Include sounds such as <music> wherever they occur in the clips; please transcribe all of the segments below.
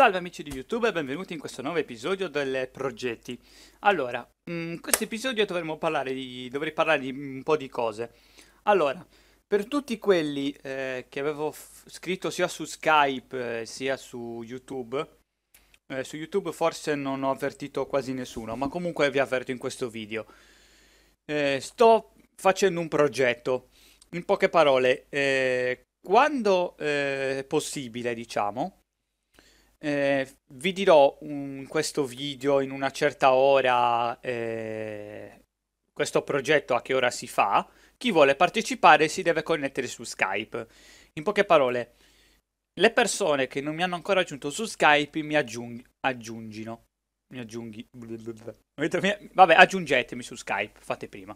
Salve amici di YouTube e benvenuti in questo nuovo episodio delle progetti. Allora, in mm, questo episodio dovremo parlare di, dovrei parlare di un po' di cose. Allora, per tutti quelli eh, che avevo scritto sia su Skype eh, sia su YouTube, eh, su YouTube forse non ho avvertito quasi nessuno, ma comunque vi avverto in questo video. Eh, sto facendo un progetto. In poche parole, eh, quando è possibile, diciamo, eh, vi dirò in questo video, in una certa ora, eh, questo progetto a che ora si fa. Chi vuole partecipare si deve connettere su Skype. In poche parole, le persone che non mi hanno ancora aggiunto su Skype mi aggiung- aggiungino. Mi aggiunghi. Vabbè, aggiungetemi su Skype, fate prima.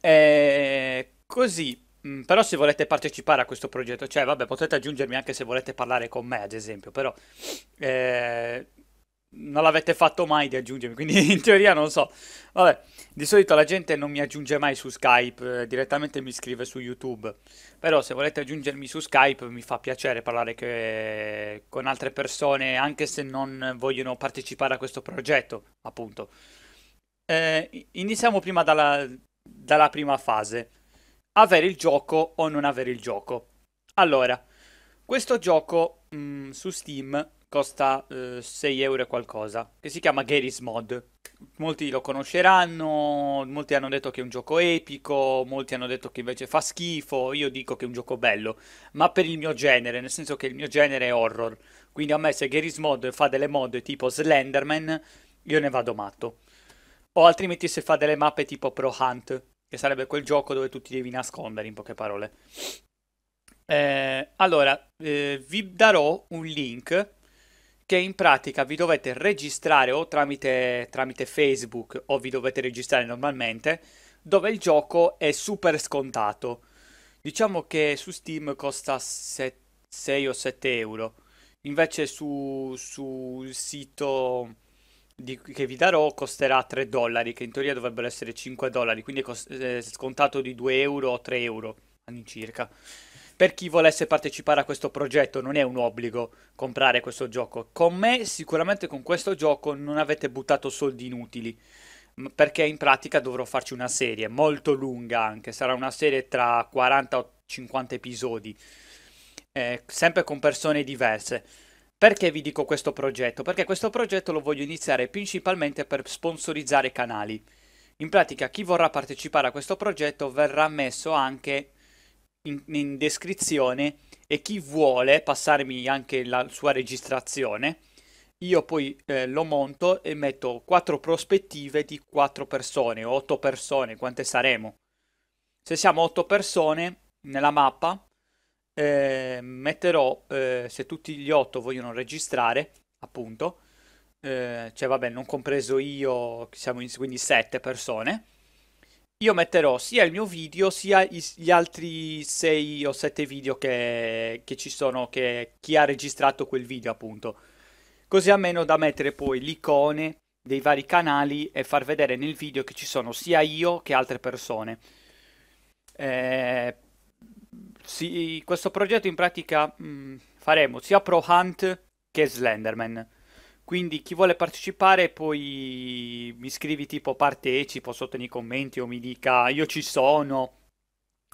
Eh, così Mm, però se volete partecipare a questo progetto, cioè vabbè, potete aggiungermi anche se volete parlare con me, ad esempio, però eh, non l'avete fatto mai di aggiungermi, quindi <laughs> in teoria non so. Vabbè, di solito la gente non mi aggiunge mai su Skype, eh, direttamente mi scrive su YouTube. Però se volete aggiungermi su Skype mi fa piacere parlare che... con altre persone, anche se non vogliono partecipare a questo progetto, appunto. Eh, iniziamo prima dalla, dalla prima fase avere il gioco o non avere il gioco. Allora, questo gioco mh, mm, su Steam costa eh, 6 euro e qualcosa, che si chiama Garry's Mod. Molti lo conosceranno, molti hanno detto che è un gioco epico, molti hanno detto che invece fa schifo, io dico che è un gioco bello, ma per il mio genere, nel senso che il mio genere è horror. Quindi a me se Garry's Mod fa delle mod tipo Slenderman, io ne vado matto. O altrimenti se fa delle mappe tipo Pro Hunt, che sarebbe quel gioco dove tu ti devi nascondere, in poche parole. Eh, allora, eh, vi darò un link che in pratica vi dovete registrare o tramite, tramite Facebook o vi dovete registrare normalmente, dove il gioco è super scontato. Diciamo che su Steam costa 6 o 7 euro, invece su, sul sito di, che vi darò costerà 3 dollari, che in teoria dovrebbero essere 5 dollari, quindi è, cost- eh, scontato di 2 euro o 3 euro all'incirca. Per chi volesse partecipare a questo progetto non è un obbligo comprare questo gioco. Con me sicuramente con questo gioco non avete buttato soldi inutili, perché in pratica dovrò farci una serie molto lunga anche, sarà una serie tra 40 o 50 episodi, eh, sempre con persone diverse perché vi dico questo progetto? Perché questo progetto lo voglio iniziare principalmente per sponsorizzare canali. In pratica chi vorrà partecipare a questo progetto verrà messo anche in, in descrizione e chi vuole passarmi anche la sua registrazione, io poi eh, lo monto e metto quattro prospettive di quattro persone o otto persone, quante saremo. Se siamo otto persone nella mappa, eh, metterò, eh, se tutti gli otto vogliono registrare, appunto, eh, cioè vabbè, non compreso io, siamo in, quindi sette persone, io metterò sia il mio video sia i, gli altri sei o sette video che, che ci sono, che chi ha registrato quel video, appunto. Così almeno da mettere poi l'icone dei vari canali e far vedere nel video che ci sono sia io che altre persone. Eh, si, questo progetto in pratica mh, mm, faremo sia Pro Hunt che Slenderman. Quindi chi vuole partecipare poi mi scrivi tipo partecipo sotto nei commenti o mi dica io ci sono.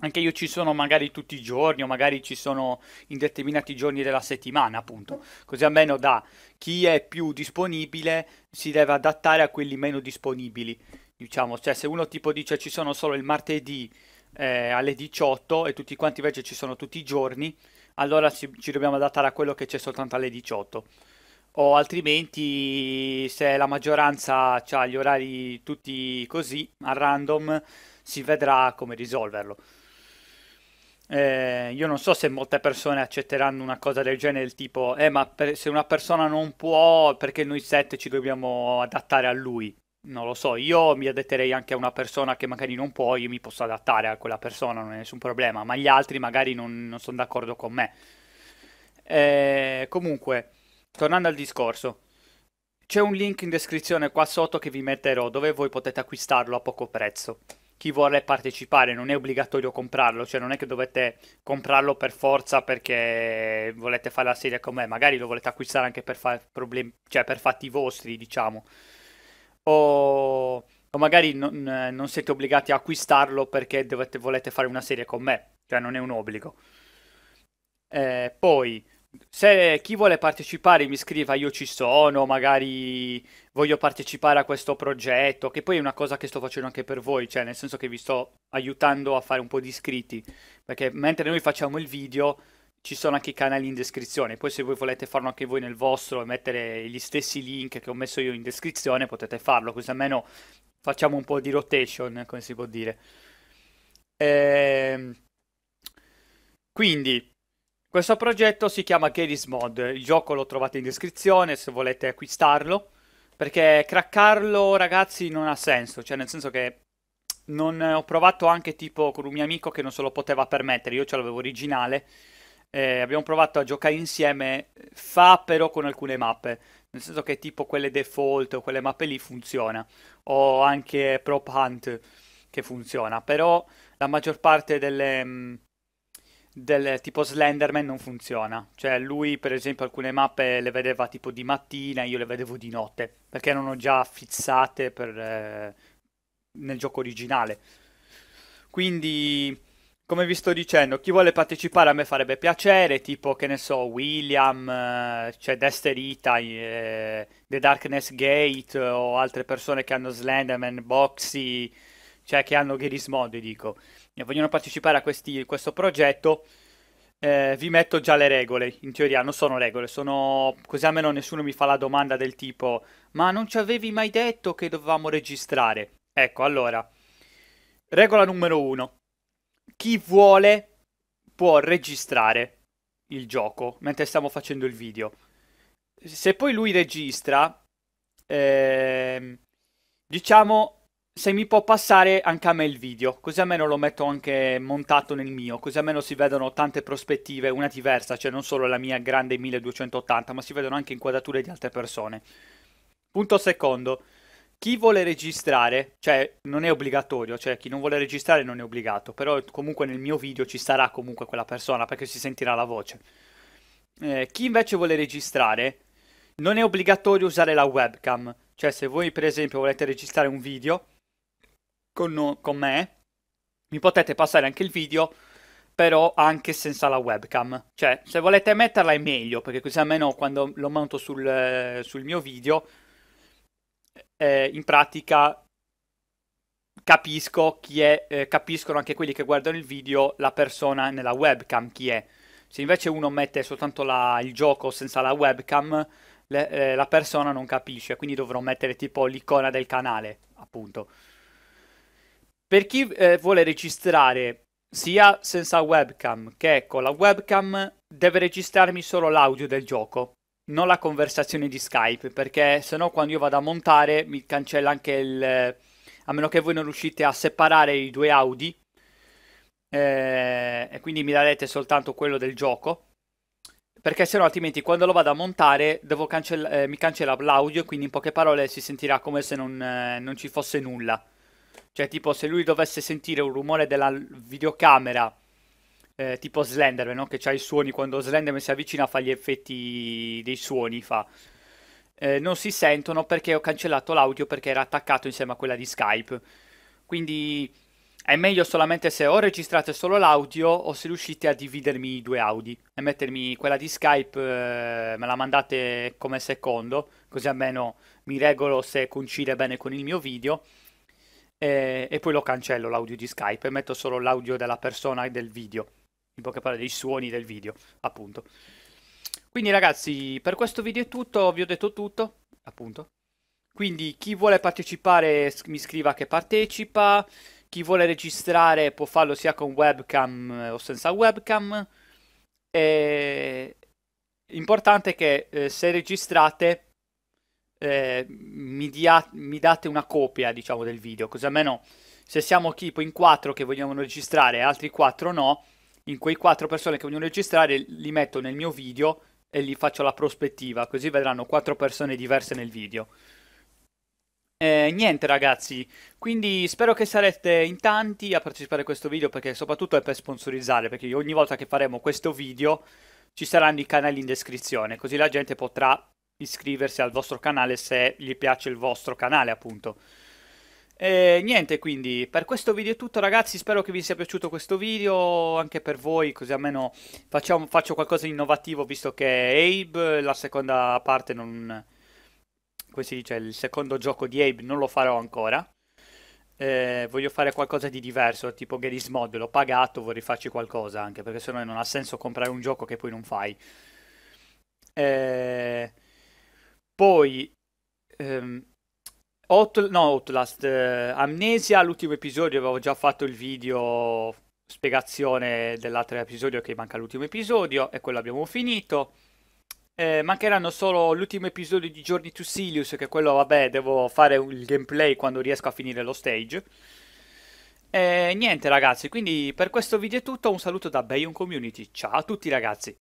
Anche io ci sono magari tutti i giorni o magari ci sono in determinati giorni della settimana appunto. Così almeno da chi è più disponibile si deve adattare a quelli meno disponibili. Diciamo, cioè se uno tipo dice ci sono solo il martedì eh, alle 18 e tutti quanti invece ci sono tutti i giorni, allora ci, ci dobbiamo adattare a quello che c'è soltanto alle 18. O altrimenti, se la maggioranza ha gli orari tutti così, a random, si vedrà come risolverlo. Eh, io non so se molte persone accetteranno una cosa del genere, del tipo, eh, ma per, se una persona non può, perché noi sette ci dobbiamo adattare a lui? non lo so, io mi adatterei anche a una persona che magari non può, io mi posso adattare a quella persona, non è nessun problema, ma gli altri magari non, non sono d'accordo con me. E eh, comunque, tornando al discorso, c'è un link in descrizione qua sotto che vi metterò dove voi potete acquistarlo a poco prezzo. Chi vuole partecipare non è obbligatorio comprarlo, cioè non è che dovete comprarlo per forza perché volete fare la serie con me, magari lo volete acquistare anche per, fa- problem- cioè per fatti vostri, diciamo o, o magari non, eh, non, siete obbligati a acquistarlo perché dovete, volete fare una serie con me, cioè non è un obbligo. Eh, poi, se chi vuole partecipare mi scriva io ci sono, magari voglio partecipare a questo progetto, che poi è una cosa che sto facendo anche per voi, cioè nel senso che vi sto aiutando a fare un po' di iscritti, perché mentre noi facciamo il video ci sono anche i canali in descrizione. Poi, se voi volete farlo anche voi nel vostro e mettere gli stessi link che ho messo io in descrizione, potete farlo. Così almeno facciamo un po' di rotation, come si può dire. E... Ehm, quindi, questo progetto si chiama Gary's Mod. Il gioco lo trovate in descrizione se volete acquistarlo. Perché craccarlo, ragazzi, non ha senso. Cioè, nel senso che non ho provato anche tipo con un mio amico che non se lo poteva permettere. Io ce l'avevo originale eh, abbiamo provato a giocare insieme, fa però con alcune mappe, nel senso che tipo quelle default o quelle mappe lì funziona, o anche Prop Hunt che funziona, però la maggior parte delle, mm, delle tipo Slenderman non funziona, cioè lui per esempio alcune mappe le vedeva tipo di mattina, io le vedevo di notte, perché erano già fissate per, eh, nel gioco originale. Quindi come vi sto dicendo, chi vuole partecipare a me farebbe piacere, tipo che ne so, William, eh, cioè Dester Ita, eh, The Darkness Gate o altre persone che hanno Slenderman, Boxy, cioè che hanno Grismod, dico, e vogliono partecipare a questi, questo progetto, eh, vi metto già le regole, in teoria non sono regole, sono così almeno nessuno mi fa la domanda del tipo ma non ci avevi mai detto che dovevamo registrare? Ecco, allora, regola numero uno chi vuole può registrare il gioco mentre stiamo facendo il video. Se poi lui registra, eh, diciamo, se mi può passare anche a me il video, così almeno lo metto anche montato nel mio, così almeno si vedono tante prospettive, una diversa, cioè non solo la mia grande 1280, ma si vedono anche inquadrature di altre persone. Punto secondo chi vuole registrare, cioè non è obbligatorio, cioè chi non vuole registrare non è obbligato, però comunque nel mio video ci sarà comunque quella persona perché si sentirà la voce. Eh, chi invece vuole registrare, non è obbligatorio usare la webcam, cioè se voi per esempio volete registrare un video con, con me, mi potete passare anche il video, però anche senza la webcam. Cioè se volete metterla è meglio, perché così almeno quando lo monto sul, eh, sul mio video eh, in pratica capisco chi è, eh, capiscono anche quelli che guardano il video la persona nella webcam chi è. Se invece uno mette soltanto la, il gioco senza la webcam, le, eh, la persona non capisce, quindi dovrò mettere tipo l'icona del canale, appunto. Per chi eh, vuole registrare sia senza webcam che con la webcam, deve registrarmi solo l'audio del gioco non la conversazione di Skype, perché sennò quando io vado a montare mi cancella anche il... a meno che voi non riuscite a separare i due Audi, eh, e quindi mi darete soltanto quello del gioco, perché sennò altrimenti quando lo vado a montare cancell- eh, mi cancella l'audio, quindi in poche parole si sentirà come se non, eh, non ci fosse nulla. Cioè tipo se lui dovesse sentire un rumore della videocamera eh, tipo Slenderman, no? che ha i suoni, quando Slenderman si avvicina fa gli effetti dei suoni, fa... Eh, non si sentono perché ho cancellato l'audio perché era attaccato insieme a quella di Skype. Quindi è meglio solamente se o registrate solo l'audio o se riuscite a dividermi i due audio e mettermi quella di Skype, eh, me la mandate come secondo, così almeno mi regolo se coincide bene con il mio video. Eh, e poi lo cancello l'audio di Skype e metto solo l'audio della persona e del video in poche parole dei suoni del video, appunto. Quindi ragazzi, per questo video è tutto, vi ho detto tutto, appunto. Quindi chi vuole partecipare mi scriva che partecipa, chi vuole registrare può farlo sia con webcam eh, o senza webcam. E... Importante è che eh, se registrate eh, mi, dia- mi, date una copia, diciamo, del video, così almeno se siamo tipo in quattro che vogliamo registrare e altri quattro no, in quei quattro persone che vogliono registrare li metto nel mio video e gli faccio la prospettiva, così vedranno quattro persone diverse nel video. Eh, niente ragazzi, quindi spero che sarete in tanti a partecipare a questo video perché soprattutto è per sponsorizzare, perché ogni volta che faremo questo video ci saranno i canali in descrizione, così la gente potrà iscriversi al vostro canale se gli piace il vostro canale appunto. E niente, quindi per questo video è tutto ragazzi, spero che vi sia piaciuto questo video, anche per voi, così almeno facciamo, faccio qualcosa di innovativo, visto che Abe, la seconda parte, non... come si dice, il secondo gioco di Abe non lo farò ancora. Eh, voglio fare qualcosa di diverso, tipo Garry's Mod, l'ho pagato, vorrei farci qualcosa anche, perché sennò non ha senso comprare un gioco che poi non fai. Eh, poi... Ehm, Out, no, Outlast, eh, Amnesia, l'ultimo episodio avevo già fatto il video spiegazione dell'altro episodio che manca l'ultimo episodio e quello abbiamo finito. Eh, mancheranno solo l'ultimo episodio di Journey to Silius, che quello, vabbè, devo fare il gameplay quando riesco a finire lo stage. E eh, niente ragazzi, quindi per questo video è tutto, un saluto da Bayon Community, ciao a tutti ragazzi!